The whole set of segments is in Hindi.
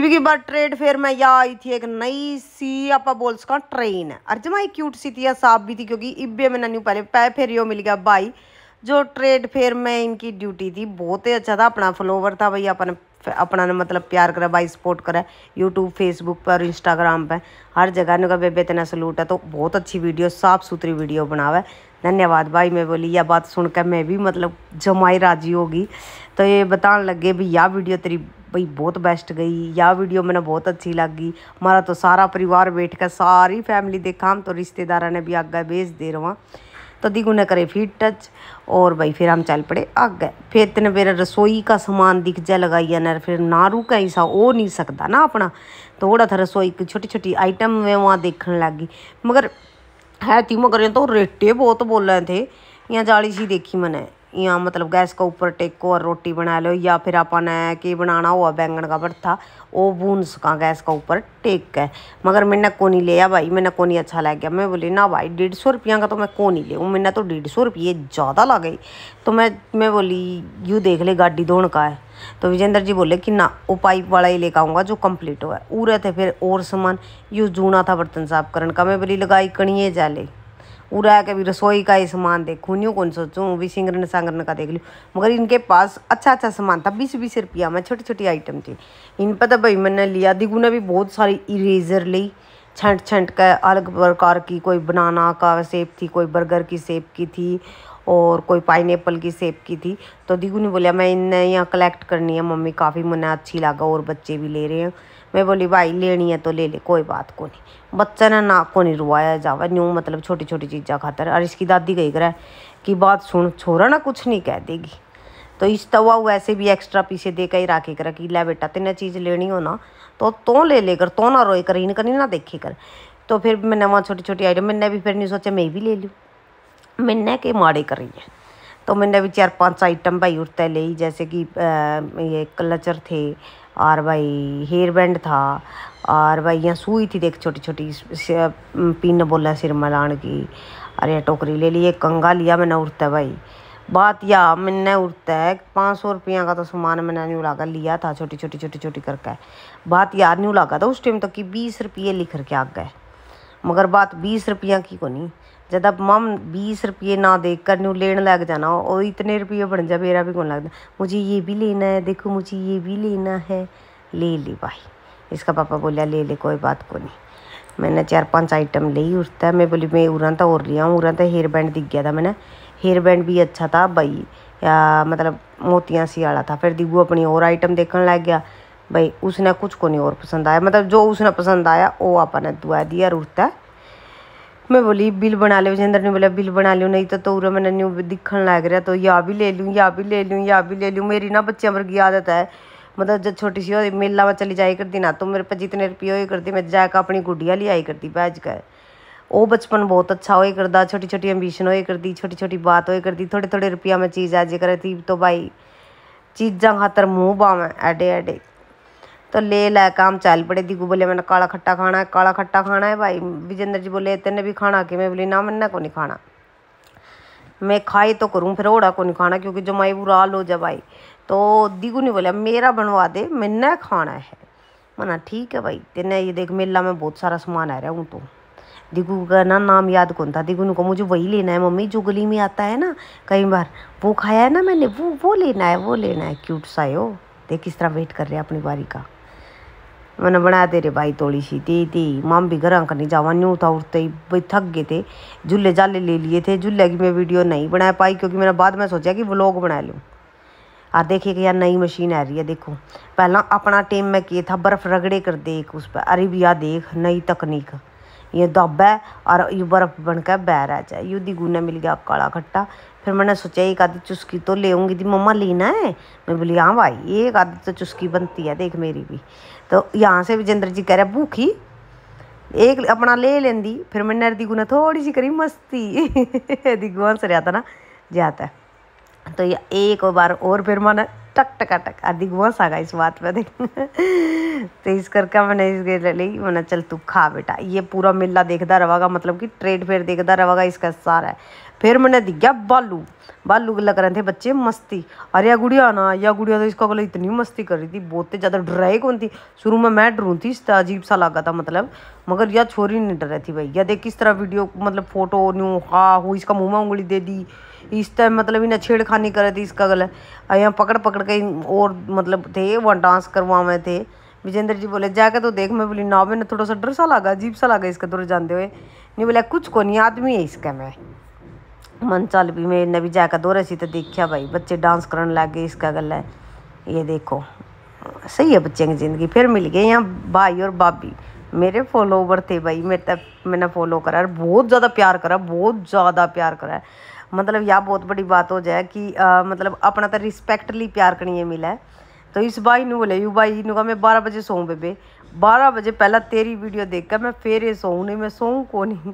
की बार ट्रेड फेयर में यह आई थी एक नई सी आप बोल सक ट्रेन है अर्जमा एक क्यूट सी थी या साफ भी थी क्योंकि इबे में नन्यू पहले पै फिर यो मिल गया बाई जो ट्रेड फेयर में इनकी ड्यूटी थी बहुत ही अच्छा था अपना फॉलोवर था भाई अपन अपना ने मतलब प्यार करे भाई सपोर्ट करे यूट्यूब फेसबुक पर और इंस्टाग्राम पर हर जगह ने बेबे तेना सलूट है तो बहुत अच्छी वीडियो साफ सुथरी वीडियो बनावे धन्यवाद भाई मैं बोली यह बात सुनकर मैं भी मतलब जमाई राजी होगी तो ये बताने लगे भी यह वीडियो तेरी भाई बहुत बेस्ट गई या वीडियो मैंने बहुत अच्छी लगी हमारा तो सारा परिवार बैठ कर सारी फैमिली देखा हम तो रिश्तेदारा ने भी आगे भेज दे रहा तो दिगू ने करे फिर टच और भाई फिर हम चल पड़े आगे फिर इतने मेरा रसोई का सामान दिख जा लगाइए ना फिर ना रुका ऐसा वो नहीं सकता ना अपना थोड़ा तो था रसोई की छोटी छोटी आइटम में वहाँ देखने गई मगर है थी मगर तो रेटे बहुत बोल रहे थे यहाँ जाली सी देखी मैंने या मतलब गैस का ऊपर टेको और रोटी बना लो या फिर आपने की बनाना हुआ बैंगन का भरता वो भून सका गैस का ऊपर टेक के मगर मैंने कोनी लिया भाई मैंने कोनी अच्छा लग गया मैं बोली ना भाई डेढ़ सौ रुपया का तो मैं कोनी ले मैंने तो डेढ़ सौ रुपये ज़्यादा ला गई तो मैं मैं बोली यूँ देख ले गाड़ी धोन का है तो विजेंद्र जी बोले कि ना वो पाइप वाला ही लेकर आऊँगा जो कंप्लीट हुआ है ऊ रहे थे फिर और सामान यू जूना था बर्तन साफ करने का मैं बोली लगाई कणिए जाले पूरा है कभी रसोई का ही सामान देखूँ न्यू कौन सोचूँ भी सिंगरन सांगरन का देख लूँ मगर इनके पास अच्छा अच्छा सामान था बीस बीस रुपया में छोटी छोटी आइटम थी इन पर तो भाई मैंने लिया दिगू ने भी बहुत सारी इरेजर ली छंट छंट का अलग प्रकार की कोई बनाना का सेब थी कोई बर्गर की सेब की थी और कोई पाइन की सेब की थी तो दिगू ने बोलिया मैं इन्हें यहाँ कलेक्ट करनी है मम्मी काफ़ी मैंने अच्छी लगा और बच्चे भी ले रहे हैं मैं बोली भाई लेनी है तो ले ले कोई बात को नहीं बच्चा ने ना को नहीं रुआया जावा न्यू मतलब छोटी छोटी चीज़ा खातर और इसकी दादी कही करा कि बात सुन छोरा ना कुछ नहीं कह देगी तो इस तवा वो ऐसे भी एक्स्ट्रा पीछे दे कर ही राखी करा कि ला बेटा तेने चीज़ लेनी हो ना तो तो ले कर तो ना रोए कर इन कर ना देखी कर तो फिर मैंने वहाँ छोटी छोटी आइटम मैंने भी फिर नहीं सोचा मैं भी ले लूँ मैंने के माड़े कर रही है तो मैंने भी चार पांच आइटम भाई उठते ले जैसे कि ये क्लचर थे और भाई हेयर बैंड था और भाई यहाँ सूई थी देख छोटी छोटी पिन बोला सिर मलान की अरे टोकरी ले लिए कंगा लिया मैंने उड़ता भाई बात या मैंने उठता है पाँच सौ रुपया का तो सामान मैंने न्यू लाकर लिया था छोटी छोटी छोटी छोटी करके बात यार न्यू लागा था उस टाइम तक तो कि बीस रुपये लिख करके आ गए मगर बात बीस रुपया की कोनी जब मम बीस रुपये ना देख कर न्यू लेने लग जाना और इतने रुपये बन जा मेरा भी कौन लगता मुझे ये भी लेना है देखो मुझे ये भी लेना है ले ली भाई इसका पापा बोलिया ले ले कोई बात को नहीं मैंने चार पांच आइटम ली उसता मैं बोली मैं उरा तो और लिया उरा तो हेयर बैंड दिख गया था मैंने हेयर बैंड भी अच्छा था भाई या मतलब मोतियाँ सी वाला था फिर दिगू अपनी और आइटम देखने लग गया भाई उसने कुछ को नहीं और पसंद आया मतलब जो उसने पसंद आया वो अपन दुआ दिया रुड़ता मैं बोली बिल बना लियो जिंदर ने बोला बिल बना लो नहीं तो तो मैंने न्यू दिखन लग रहा तो या भी ले लूँ या भी ले लूँ या भी ले लूँ मेरी ना बच्चों वर्गी आदत है मतलब जब छोटी सी मेला में चली जाए करती ना तो मेरे पर जितने रुपये होया करती मैं जाकर अपनी गुडिया ले आई करती बैज कर वो बचपन बहुत अच्छा होया करता छोटी छोटी एम्बिशन होया करती छोटी छोटी बात होया करती थोड़े थोड़े रुपया में चीज़ आज करती तो भाई चीज़ा खातर मुँह बाव एडे एडे तो ले ला काम चल पड़े दिगू बोले मैंने काला खट्टा खाना है काला खट्टा खाना है भाई विजेंद्र जी बोले तेने भी खाना कि मैं बोली ना मैंने को नहीं खाना मैं खाई तो करूँ फिर ओड़ा को नहीं खाना क्योंकि जमाई बुरा लो हो जा भाई तो दिगू ने बोला मेरा बनवा दे मैंने खाना है मना ठीक है भाई तेने ये देख मेला में बहुत सारा सामान आ रहा हूँ तो दिगू का ना नाम याद कौन था दिगू ने कहा मुझे वही लेना है मम्मी जो गली में आता है ना कई बार वो खाया है ना मैंने वो वो लेना है वो लेना है क्यूट सा हो देख किस तरह वेट कर रहे हैं अपनी बारी का मैंने बना दे रे भाई थोड़ी सी ती ती माम भी घर करनी जावा न्यू था उठते ही भाई थक गए थे झूले जाले ले लिए थे झूले की मैं वीडियो नहीं बना पाई क्योंकि मैंने बाद में सोचा कि व्लॉग बना लूँ आ देखिए कि यार नई मशीन आ रही है देखो पहला अपना टेम में किए था बर्फ़ रगड़े कर देख उस पर अरे भी देख नई तकनीक ये दब है और ये बर्फ़ बनकर बह रहा है यू दिगुना मिल गया काला खट्टा फिर मैंने सोचा एक आधी चुस्की तो ले आऊँगी थी मम्मा लेना है मैं बोली हाँ भाई एक आधी तो चुस्की बनती है देख मेरी भी तो यहाँ से विजेंद्र जी कह रहे भूखी एक अपना ले लेंदी फिर मैंने दिगू ने थोड़ी सी करी मस्ती दिगू हंस रहा था ना जाता तो एक बार और फिर मैंने टक टका टक आदि गुआ सा इस बात पर देख तो इस करके मैंने इसके लिए मैंने चल तू खा बेटा ये पूरा मेला देखता रहेगा मतलब कि ट्रेड फेयर देखता रहेगा इसका सारा है फिर मैंने दिखा बालू बालू लग रहे थे बच्चे मस्ती अरे या गुड़िया ना या गुड़िया तो इसका गलत इतनी मस्ती कर रही थी बहुत ज़्यादा डराई कौन थी शुरू में मैं डरू थी अजीब सा लगा था मतलब मगर यह छोरी नहीं डर रही थी भाई या देख किस तरह वीडियो मतलब फोटो न्यू हा हो इसका मुँह में उंगली दे दी इस तरह मतलब इन्हें छेड़खानी कर रहे थी इसका गला यहाँ पकड़ पकड़ के और मतलब थे वहाँ डांस करवा थे विजेंद्र जी बोले जाके तो देख मैं बोली ना में थोड़ा सा डर सा लगा अजीब सा लगा इसके दूर जानते हुए नहीं बोला कुछ को नहीं आदमी है इसका मैं मन चल भी मैं भी जाकर दो सी तो देखा भाई बच्चे डांस करने लग गए इसका गल है ये देखो सही है बच्चे की ज़िंदगी फिर मिल गए यहाँ भाई और भाभी मेरे फॉलोवर थे भाई मेरे तक मैंने फॉलो करा और बहुत ज़्यादा प्यार करा बहुत ज़्यादा प्यार करा मतलब यह बहुत बड़ी बात हो जाए कि आ, मतलब अपना तो रिस्पेक्टली प्यार करिए मिला है तो इस भाई नू बोले यू बाई नू मैं बारह बजे सोऊँ बेबे बारह बजे पहला तेरी वीडियो देख मैं फिर ये सोऊँ नहीं मैं सोऊँ को नहीं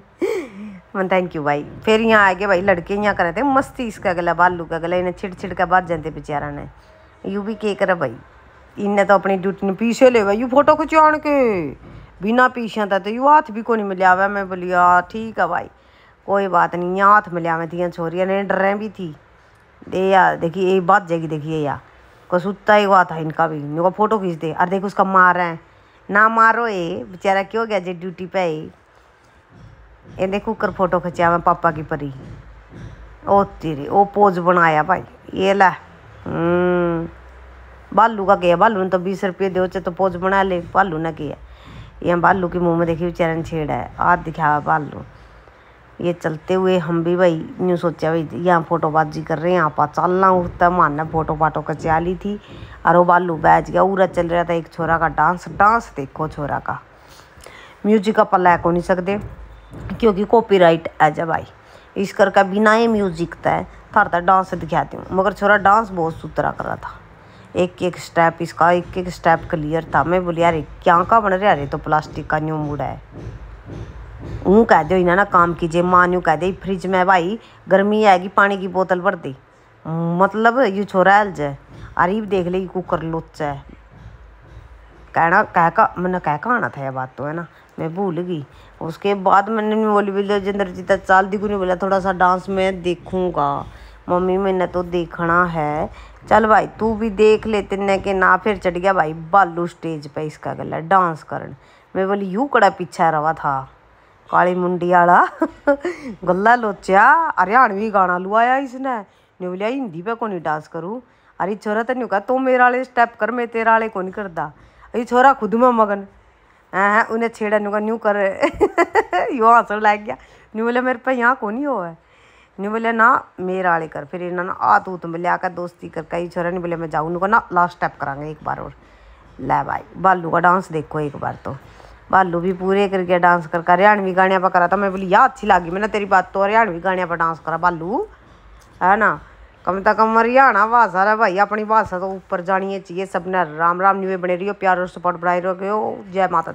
मैं थैंक यू भाई फिर यहाँ आ गए भाई लड़के यहाँ करे थे मस्ती इसका गला बालू का गला इन्हें छिड़ छिड़ के बाद जाते बेचारा ने यू भी के करे भाई इन्हें तो अपनी ड्यूटी ने पीछे ले भाई यू फोटो खिंचाण के बिना पीछा था तो यू हाथ भी को नहीं मिला हुआ मैं बोली हाँ ठीक है भाई कोई बात नहीं यहाँ हाथ मिला मैं दियाँ छोरिया ने डर भी थी दे यार देखिए ये बात जाएगी देखिए यार को ही हुआ था इनका भी मेरे को फोटो खींच दे अरे देखो उसका मार रहे हैं ना मारो ये बेचारा क्यों गया जे ड्यूटी पे ये ये देखो कर फोटो खिंचा मैं पापा की परी ओ तेरे ओ पोज बनाया भाई ये ला भालू हम्म। का गया भालू ने तो बीस रुपये दो तो पोज बना ले भालू ने किया ये बालू के मुंह में देखी बेचारा ने छेड़ा है आज दिखावा बालू ये चलते हुए हम भी भाई यूँ सोचा भाई यहाँ फोटोबाजी कर रहे हैं यहाँ पा चलना उठता मारना फोटो फाटो कचा ली थी अरे बालू बैच गया उरा चल रहा था एक छोरा का डांस डांस देखो छोरा का म्यूजिक अपन लैक को नहीं सकते क्योंकि कॉपीराइट है जब भाई इस करके बिना ही म्यूजिक है थर था डांस दिखाती हूँ मगर छोरा डांस बहुत सुथरा कर रहा था एक एक स्टेप इसका एक एक स्टेप क्लियर था मैं बोली यार क्या का बन रहा अरे तो प्लास्टिक का न्यू मूड है ऊँ कह दो इन्हें ना काम कीजिए माँ यूँ कह दे फ्रिज में भाई गर्मी आएगी पानी की बोतल भर दे मतलब यू छोरा हल जाए अरे देख ले कुकर लोचा है कहना कह का मैंने कह का आना था यह बात तो है ना मैं भूल गई उसके बाद मैंने बोली बोली जिंदर जीता चाल दी नहीं बोला थोड़ा सा डांस मैं देखूंगा मम्मी मैंने तो देखना है चल भाई तू भी देख ले तेने के ना फिर चढ़ गया भाई बालू स्टेज पे इसका गला डांस कर मैं बोली यू कड़ा पीछा रवा था काली मुंडी आला गला लोचा हरियाणवी गाना लुआया इसने न्यू लिया हिंदी पे कौन डांस करूँ अरे छोरा न्यू कहा तू मेरे वाले स्टेप कर मैं तेरा वाले कौन करता अरे छोरा खुद में मगन हैं उन्हें छेड़ा नुका न्यू कर यो हंसन लग गया न्यू बोले मेरे पे यहाँ कौन ही हो है न्यू बोले ना मेरा वाले कर फिर इन्होंने आ तू तुम लिया आकर दोस्ती कर कहीं छोरा नहीं बोले मैं जाऊँ ना लास्ट स्टेप करा एक बार और ले भाई बालू का डांस देखो एक बार तो भालू भी पूरे करके डांस डांस कर हरियाणवी गाने पर करा था मैं बोली या अच्छी लागी मैंने तेरी बात तो हरियाणवी गाने पर डांस करा भालू है ना कम से कम हरियाणा भाषा है भाई अपनी भाषा तो ऊपर जानी चाहिए सबने राम राम न्यू बने रही हो प्यार और सपोर्ट बनाए हो जय माता